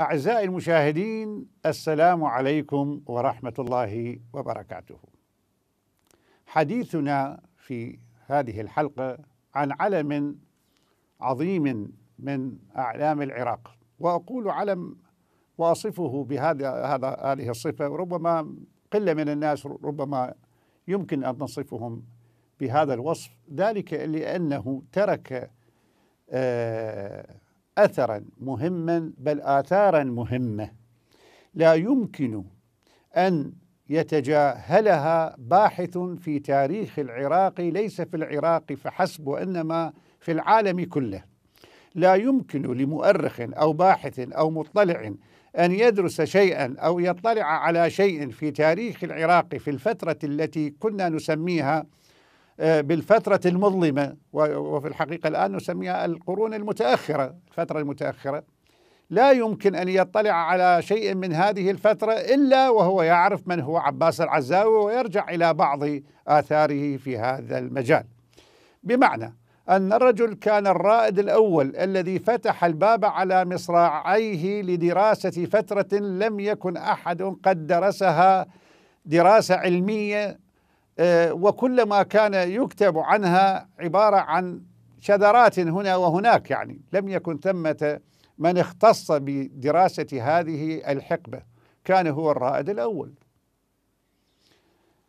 أعزائي المشاهدين السلام عليكم ورحمة الله وبركاته. حديثنا في هذه الحلقة عن علم عظيم من أعلام العراق وأقول علم وأصفه بهذا هذا هذه الصفة ربما قلة من الناس ربما يمكن أن نصفهم بهذا الوصف ذلك لأنه ترك آه اثرا مهما بل اثارا مهمه لا يمكن ان يتجاهلها باحث في تاريخ العراق ليس في العراق فحسب وانما في العالم كله لا يمكن لمؤرخ او باحث او مطلع ان يدرس شيئا او يطلع على شيء في تاريخ العراق في الفتره التي كنا نسميها آه، بالفترة المظلمة وفي الحقيقة الآن نسميها القرون المتأخرة الفترة المتأخرة لا يمكن أن يطلع على شيء من هذه الفترة إلا وهو يعرف من هو عباس العزاوي ويرجع إلى بعض آثاره في هذا المجال بمعنى أن الرجل كان الرائد الأول الذي فتح الباب على مصراعيه لدراسة فترة لم يكن أحد قد درسها دراسة علمية آه، وكل ما كان يكتب عنها عبارة عن شذرات هنا وهناك يعني لم يكن ثمة من اختص بدراسة هذه الحقبة كان هو الرائد الأول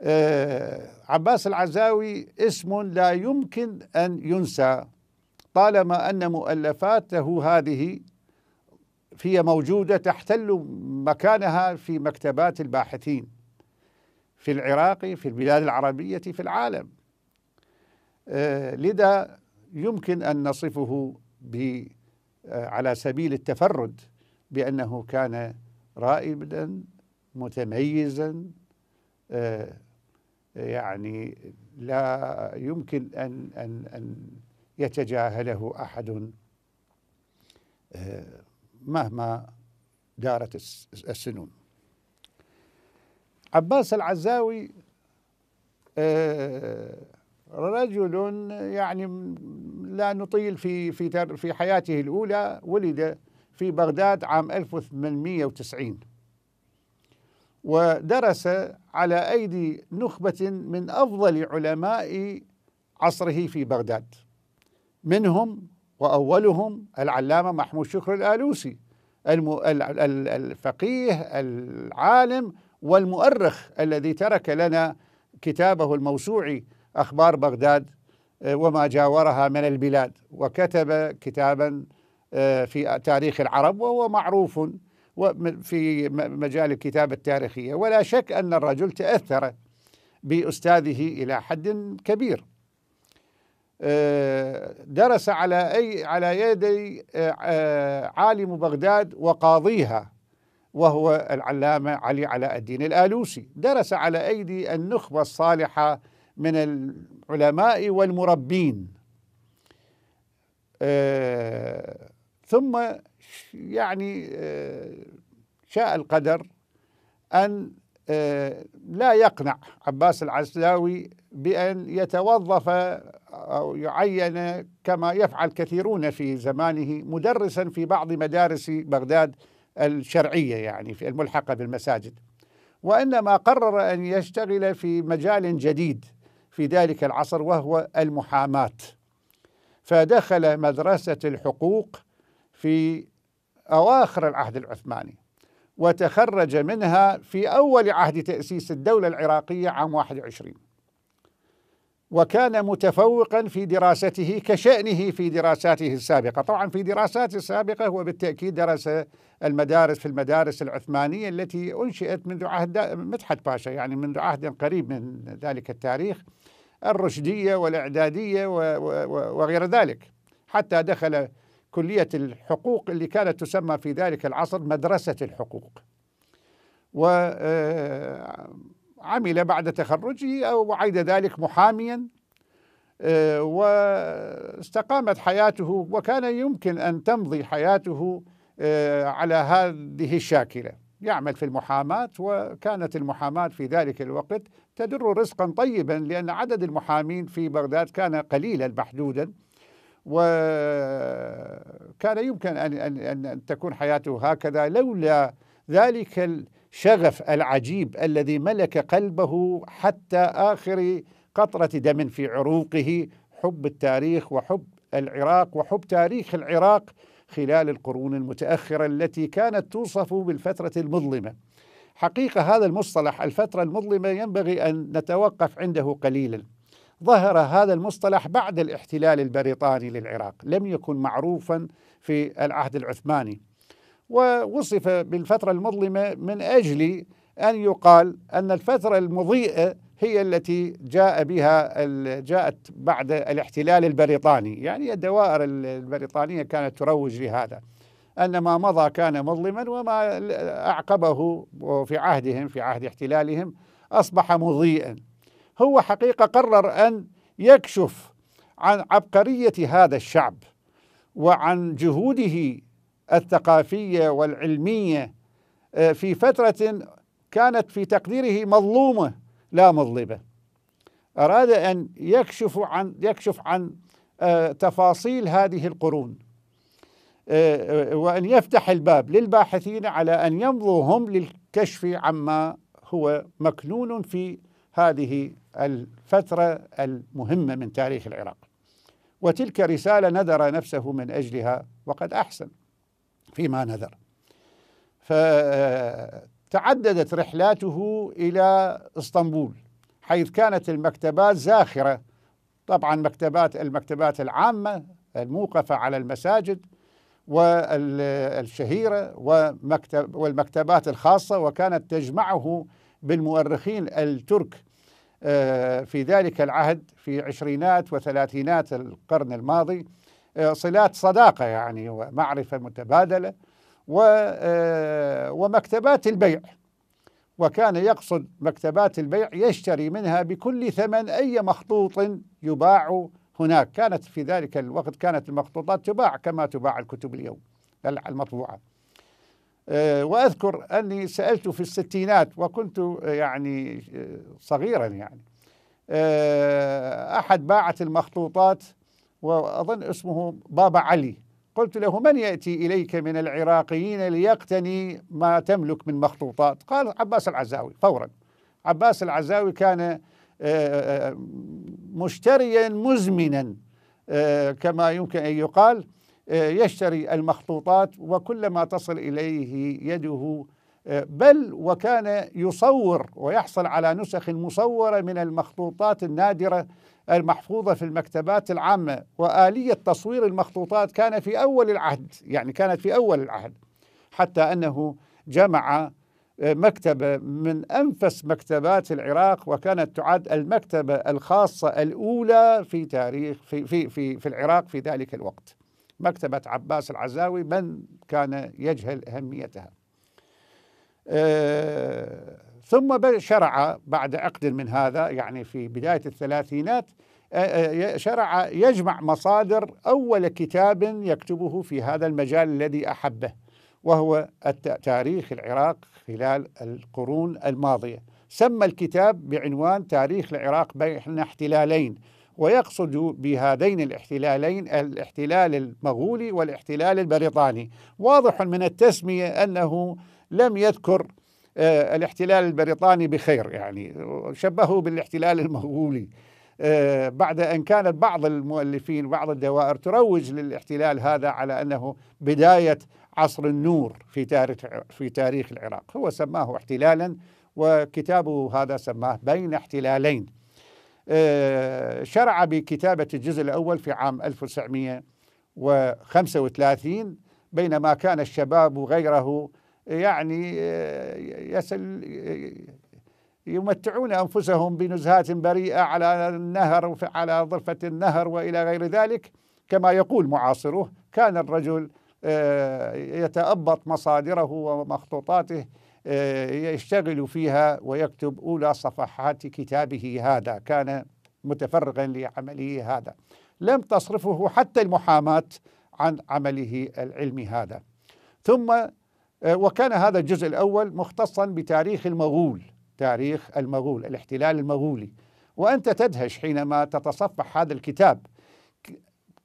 آه، عباس العزاوي اسم لا يمكن أن ينسى طالما أن مؤلفاته هذه هي موجودة تحتل مكانها في مكتبات الباحثين في العراق في البلاد العربية في العالم آه، لذا يمكن أن نصفه آه، على سبيل التفرد بأنه كان رائدا متميزا آه، يعني لا يمكن أن أن أن يتجاهله أحد مهما دارت السنون عباس العزاوي آه، رجل يعني لا نطيل في في في حياته الاولى ولد في بغداد عام 1890 ودرس على ايدي نخبه من افضل علماء عصره في بغداد منهم واولهم العلامه محمود شكر الالوسي الفقيه العالم والمؤرخ الذي ترك لنا كتابه الموسوعي أخبار بغداد آه، وما جاورها من البلاد وكتب كتابا آه، في تاريخ العرب وهو معروف في مجال الكتابة التاريخية ولا شك أن الرجل تأثر بأستاذه إلى حد كبير آه، درس على أي على يدي عالم بغداد وقاضيها وهو العلامة علي علاء الدين الآلوسي درس على أيدي النخبة الصالحة من العلماء والمربين آه ثم يعني آه شاء القدر أن آه لا يقنع عباس العسلاوي بأن يتوظف أو يعين كما يفعل كثيرون في زمانه مدرسا في بعض مدارس بغداد الشرعية يعني في الملحقة بالمساجد وإنما قرر أن يشتغل في مجال جديد في ذلك العصر وهو المحاماة فدخل مدرسة الحقوق في أواخر العهد العثماني وتخرج منها في أول عهد تأسيس الدولة العراقية عام 21 وكان متفوقا في دراسته كشأنه في دراساته السابقة طبعا في دراساته السابقة هو بالتأكيد درس المدارس في المدارس العثمانية التي أنشئت منذ عهد مدحت باشا يعني منذ عهد قريب من ذلك التاريخ الرشدية والإعدادية وغير ذلك حتى دخل كلية الحقوق اللي كانت تسمى في ذلك العصر مدرسة الحقوق و آه، عمل بعد تخرجه وعيد ذلك محاميا آه، واستقامت حياته وكان يمكن أن تمضي حياته آه، على هذه الشاكلة يعمل في المحاماة وكانت المحاماة في ذلك الوقت تدر رزقا طيبا لأن عدد المحامين في بغداد كان قليلا محدودا وكان يمكن أن, أن, أن تكون حياته هكذا لولا ذلك شغف العجيب الذي ملك قلبه حتى آخر قطرة دم في عروقه حب التاريخ وحب العراق وحب تاريخ العراق خلال القرون المتأخرة التي كانت توصف بالفترة المظلمة حقيقة هذا المصطلح الفترة المظلمة ينبغي أن نتوقف عنده قليلا ظهر هذا المصطلح بعد الاحتلال البريطاني للعراق لم يكن معروفا في العهد العثماني ووصف بالفترة المظلمة من أجل أن يقال أن الفترة المضيئة هي التي جاء بها جاءت بعد الاحتلال البريطاني يعني الدوائر البريطانية كانت تروج لهذا أن ما مضى كان مظلما وما أعقبه في عهدهم في عهد احتلالهم أصبح مضيئا هو حقيقة قرر أن يكشف عن عبقرية هذا الشعب وعن جهوده الثقافيه والعلميه آه، في فتره كانت في تقديره مظلومه لا مظلمه اراد ان يكشف عن يكشف عن آه، تفاصيل هذه القرون آه، وان يفتح الباب للباحثين على ان يمضوا هم للكشف عما هو مكنون في هذه الفتره المهمه من تاريخ العراق وتلك رساله نذر نفسه من اجلها وقد احسن فيما نذر فتعددت رحلاته إلى إسطنبول حيث كانت المكتبات زاخرة طبعا مكتبات المكتبات العامة الموقفة على المساجد والشهيرة ومكتب والمكتبات الخاصة وكانت تجمعه بالمؤرخين الترك آه، في ذلك العهد في عشرينات وثلاثينات القرن الماضي آه، صلات صداقه يعني ومعرفه متبادله آه، ومكتبات البيع وكان يقصد مكتبات البيع يشتري منها بكل ثمن اي مخطوط يباع هناك كانت في ذلك الوقت كانت المخطوطات تباع كما تباع الكتب اليوم المطبوعه آه، واذكر اني سالت في الستينات وكنت يعني صغيرا يعني احد باعه المخطوطات وأظن اسمه بابا علي قلت له من يأتي إليك من العراقيين ليقتني ما تملك من مخطوطات قال عباس العزاوي فورا عباس العزاوي كان آه، آه، مشتريا مزمنا آه، كما يمكن أن يقال يشتري المخطوطات وكلما تصل إليه يده بل وكان يصور ويحصل على نسخ مصورة من المخطوطات النادرة المحفوظة في المكتبات العامة وآلية تصوير المخطوطات كان في أول العهد يعني كانت في أول العهد حتى أنه جمع آه، مكتبة من أنفس مكتبات العراق وكانت تعد المكتبة الخاصة الأولى في تاريخ في في في, في العراق في ذلك الوقت مكتبة عباس العزاوي من كان يجهل أهميتها آه، ثم شرع بعد عقد من هذا يعني في بداية الثلاثينات آه، آه، شرع يجمع مصادر أول كتاب يكتبه في هذا المجال الذي أحبه وهو تاريخ العراق خلال القرون الماضية سمى الكتاب بعنوان تاريخ العراق بين احتلالين ويقصد بهذين الاحتلالين الاحتلال المغولي والاحتلال البريطاني واضح من التسمية أنه لم يذكر آه، الاحتلال البريطاني بخير يعني شبهه بالاحتلال المغولي آه، بعد أن كانت بعض المؤلفين بعض الدوائر تروج للاحتلال هذا على أنه بداية عصر النور في تاريخ في تاريخ العراق هو سماه احتلالا وكتابه هذا سماه بين احتلالين آه، شرع بكتابة الجزء الأول في عام 1935 بينما كان الشباب وغيره يعني آه، يسل آه، يمتعون أنفسهم بنزهات بريئة على النهر على ضفة النهر وإلى غير ذلك كما يقول معاصروه كان الرجل آه، يتأبط مصادره ومخطوطاته يشتغل فيها ويكتب أولى صفحات كتابه هذا كان متفرغا لعمله هذا لم تصرفه حتى المحاماة عن عمله العلمي هذا ثم آه، وكان هذا الجزء الأول مختصا بتاريخ المغول تاريخ المغول الاحتلال المغولي وأنت تدهش حينما تتصفح هذا الكتاب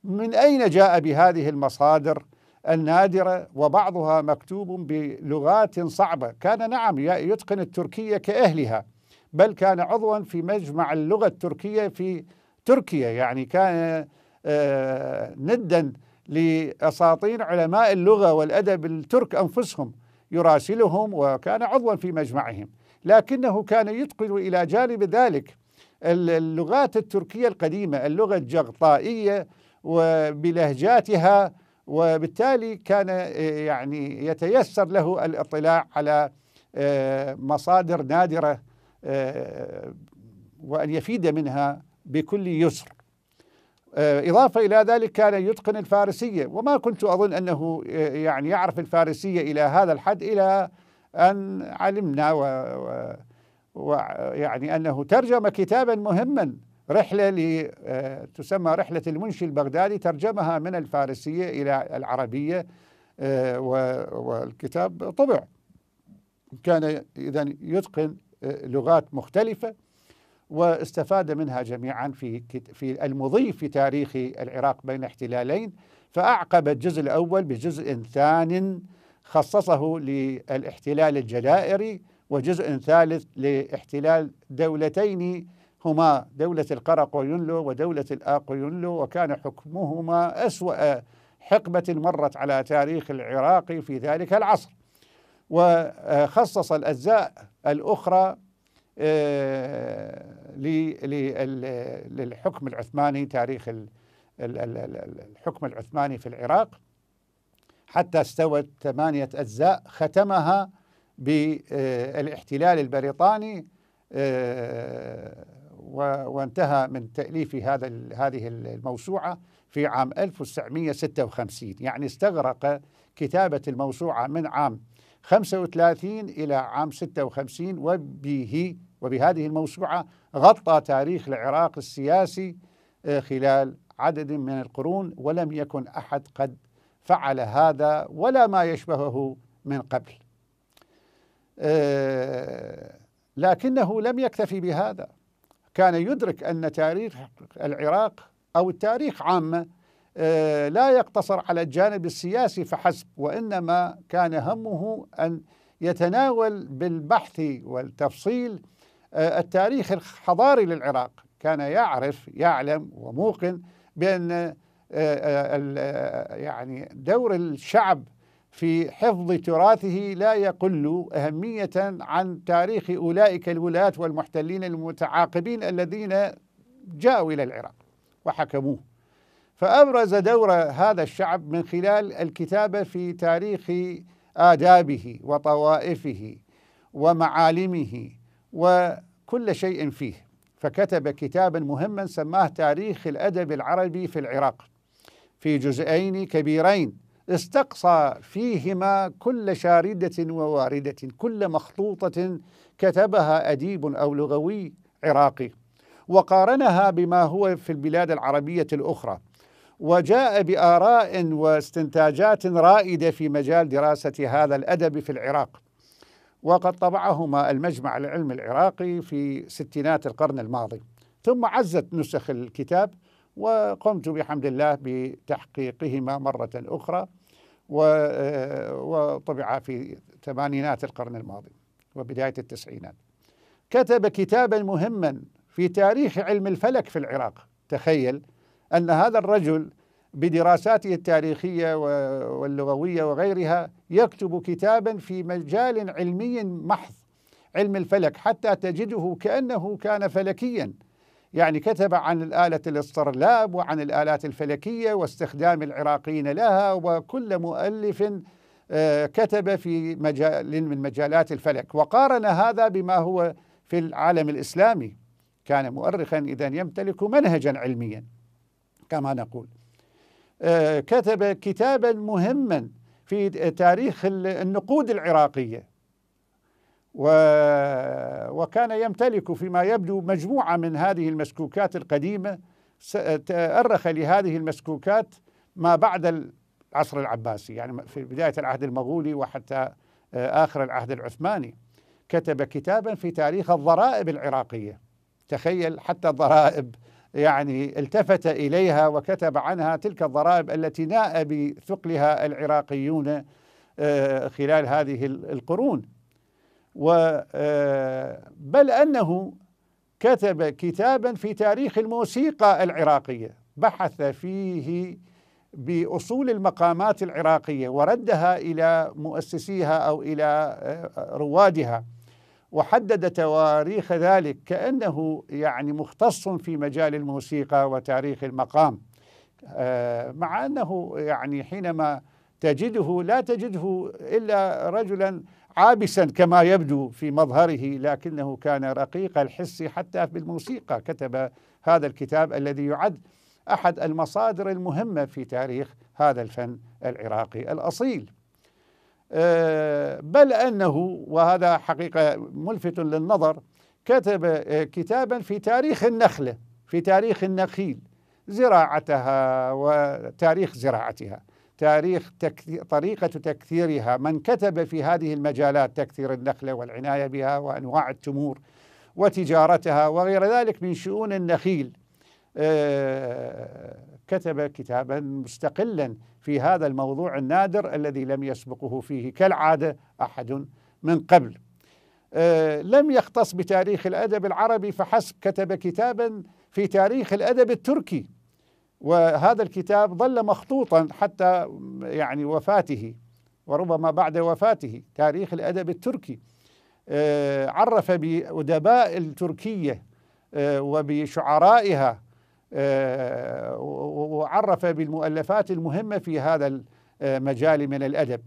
من أين جاء بهذه المصادر النادرة وبعضها مكتوب بلغات صعبة كان نعم يتقن التركية كأهلها بل كان عضوا في مجمع اللغة التركية في تركيا يعني كان آه، ندا لأساطين علماء اللغة والأدب الترك أنفسهم يراسلهم وكان عضوا في مجمعهم لكنه كان يتقن إلى جانب ذلك اللغات التركية القديمة اللغة الجغطائية وبلهجاتها وبالتالي كان آه، يعني يتيسر له الاطلاع على آه، مصادر نادره آه، وان يفيد منها بكل يسر آه، إضافة إلى ذلك كان يتقن الفارسية وما كنت أظن أنه آه، يعني يعرف الفارسية إلى هذا الحد إلى أن علمنا و, ويعني أنه ترجم كتابا مهما رحلة آه، تسمى رحلة المنشي البغدادي ترجمها من الفارسية إلى العربية والكتاب طبع كان إذا يتقن لغات مختلفة واستفاد منها جميعا في في المضي في تاريخ العراق بين احتلالين فأعقب الجزء الأول بجزء ثان خصصه للاحتلال الجزائري وجزء ثالث لاحتلال دولتين هما دولة القرقوينلو ودولة الآقوينلو وكان حكمهما أسوأ حقبة مرت على تاريخ العراق في ذلك العصر وخصص الأجزاء الأخرى آه، للحكم العثماني تاريخ الحكم العثماني في العراق حتى استوت ثمانية أجزاء ختمها بالاحتلال آه، البريطاني آه، وانتهى من تأليف هذا هذه الموسوعة في عام 1956 يعني استغرق كتابة الموسوعة من عام 35 إلى عام 56 وبه وبهذه الموسوعة غطى تاريخ العراق السياسي آه، خلال عدد من القرون ولم يكن أحد قد فعل هذا ولا ما يشبهه من قبل آه، لكنه لم يكتفي بهذا كان يدرك أن تاريخ العراق أو التاريخ عامة آه، لا يقتصر على الجانب السياسي فحسب وانما كان همه ان يتناول بالبحث والتفصيل آه، التاريخ الحضاري للعراق كان يعرف يعلم وموقن بان آه، يعني دور الشعب في حفظ تراثه لا يقل أهمية عن تاريخ أولئك الولاة والمحتلين المتعاقبين الذين جاءوا إلى العراق وحكموه فأبرز دور هذا الشعب من خلال الكتابة في تاريخ آدابه وطوائفه ومعالمه وكل شيء فيه فكتب كتابا مهما سماه تاريخ الأدب العربي في العراق في جزئين كبيرين استقصى فيهما كل شاردة وواردة كل مخطوطة كتبها أديب أو لغوي عراقي وقارنها بما هو في البلاد العربية الأخرى وجاء بآراء واستنتاجات رائدة في مجال دراسة هذا الأدب في العراق وقد طبعهما المجمع العلمي العراقي في ستينات القرن الماضي ثم عزت نسخ الكتاب وقمت بحمد الله بتحقيقهما مرة أخرى آه، وطبع في ثمانينات القرن الماضي وبداية التسعينات كتب كتابا مهما في تاريخ علم الفلك في العراق تخيل أن هذا الرجل بدراساته التاريخية واللغوية وغيرها يكتب كتابا في مجال علمي محض علم الفلك حتى تجده كأنه كان فلكيا يعني كتب عن الآلة الاسترلاب وعن الآلات الفلكية واستخدام العراقيين لها وكل مؤلف آه، كتب في مجال من مجالات الفلك وقارن هذا بما هو في العالم الإسلامي كان مؤرخا إذا يمتلك منهجا علميا كما نقول آه، كتب كتابا مهما في تاريخ النقود العراقيه وكان يمتلك فيما يبدو مجموعه من هذه المسكوكات القديمه تأرخ لهذه المسكوكات ما بعد العصر العباسي يعني في بدايه العهد المغولي وحتى آه، اخر العهد العثماني كتب كتابا في تاريخ الضرائب العراقيه تخيل حتى الضرائب يعني التفت اليها وكتب عنها تلك الضرائب التي ناء بثقلها العراقيون آه، خلال هذه القرون آه، بل انه كتب كتابا في تاريخ الموسيقى العراقيه بحث فيه باصول المقامات العراقيه وردها الى مؤسسيها او الى آه، روادها وحدد تواريخ ذلك كأنه يعني مختص في مجال الموسيقى وتاريخ المقام آه، مع أنه يعني حينما تجده لا تجده إلا رجلا عابسا كما يبدو في مظهره لكنه كان رقيق الحس حتى في الموسيقى كتب هذا الكتاب الذي يعد أحد المصادر المهمة في تاريخ هذا الفن العراقي الأصيل بل أنه وهذا حقيقة ملفت للنظر كتب آه، كتابا في تاريخ النخلة في تاريخ النخيل زراعتها وتاريخ زراعتها تاريخ تكثير طريقة تكثيرها من كتب في هذه المجالات تكثير النخلة والعناية بها وأنواع التمور وتجارتها وغير ذلك من شؤون النخيل آه، كتب كتابا مستقلا في هذا الموضوع النادر الذي لم يسبقه فيه كالعاده احد من قبل. آه، لم يختص بتاريخ الادب العربي فحسب كتب كتابا في تاريخ الادب التركي وهذا الكتاب ظل مخطوطا حتى يعني وفاته وربما بعد وفاته تاريخ الادب التركي آه، عرف بادباء التركيه وبشعرائها آه، وعرف بالمؤلفات المهمة في هذا المجال آه، من الأدب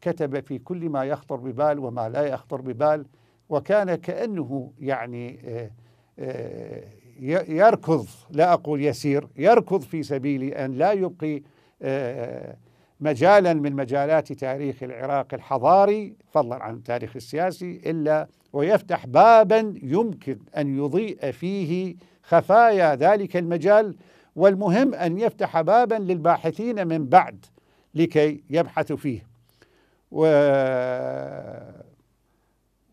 كتب في كل ما يخطر ببال وما لا يخطر ببال وكان كأنه يعني آه، يركض لا أقول يسير يركض في سبيل أن لا يبقي مجالا من مجالات تاريخ العراق الحضاري فضلا عن التاريخ السياسي إلا ويفتح بابا يمكن أن يضيء فيه خفايا ذلك المجال والمهم ان يفتح بابا للباحثين من بعد لكي يبحثوا فيه و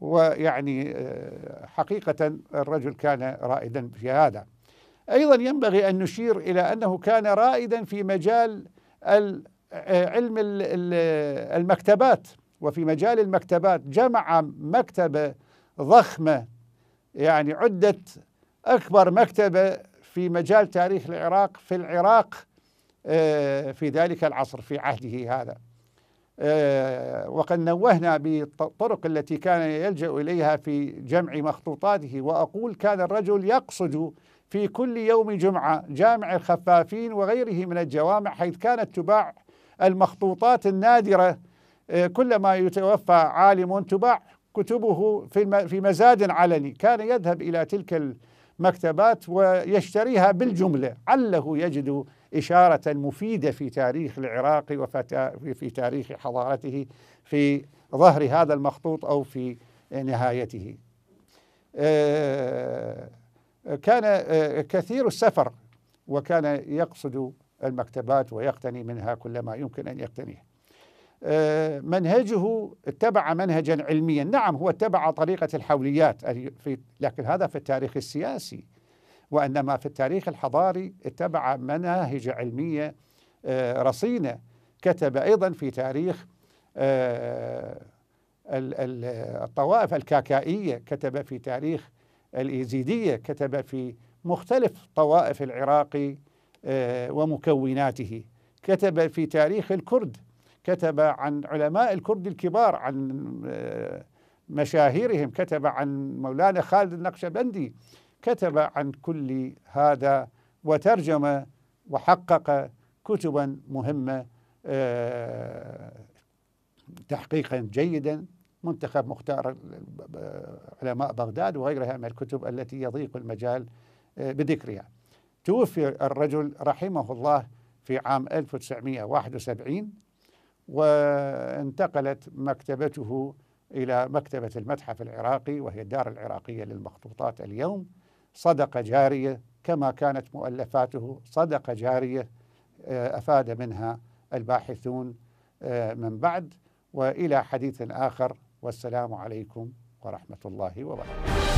ويعني آه، حقيقة الرجل كان رائدا في هذا أيضا ينبغي أن نشير إلى أنه كان رائدا في مجال آه، علم المكتبات وفي مجال المكتبات جمع مكتبة ضخمة يعني عدت أكبر مكتبة في مجال تاريخ العراق في العراق آه، في ذلك العصر في عهده هذا آه، وقد نوهنا بالطرق التي كان يلجأ إليها في جمع مخطوطاته وأقول كان الرجل يقصد في كل يوم جمعة جامع الخفافين وغيره من الجوامع حيث كانت تباع المخطوطات النادرة آه، كلما يتوفى عالم تباع كتبه في مزاد علني كان يذهب إلى تلك مكتبات ويشتريها بالجملة عله يجد إشارة مفيدة في تاريخ العراق وفي تاريخ حضارته في ظهر هذا المخطوط أو في نهايته آه، كان آه، كثير السفر وكان يقصد المكتبات ويقتني منها كل ما يمكن أن يقتنيه آه، منهجه اتبع منهجا علميا نعم هو اتبع طريقة الحوليات لكن هذا في التاريخ السياسي وإنما في التاريخ الحضاري اتبع مناهج علمية آه، رصينة كتب أيضا في تاريخ آه، الطوائف الكاكائية كتب في تاريخ الإيزيدية كتب في مختلف طوائف العراق ومكوناته كتب في تاريخ الكرد كتب عن علماء الكرد الكبار عن آه، مشاهيرهم كتب عن مولانا خالد النقشبندي كتب عن كل هذا وترجم وحقق كتبا مهمه آه، تحقيقا جيدا منتخب مختار آه، علماء بغداد وغيرها من الكتب التي يضيق المجال بذكرها توفي الرجل رحمه الله في عام 1971 وانتقلت مكتبته إلى مكتبة المتحف العراقي وهي الدار العراقية للمخطوطات اليوم صدقة جارية كما كانت مؤلفاته صدقة جارية آه، أفاد منها الباحثون آه، من بعد وإلى حديث آخر والسلام عليكم ورحمة الله وبركاته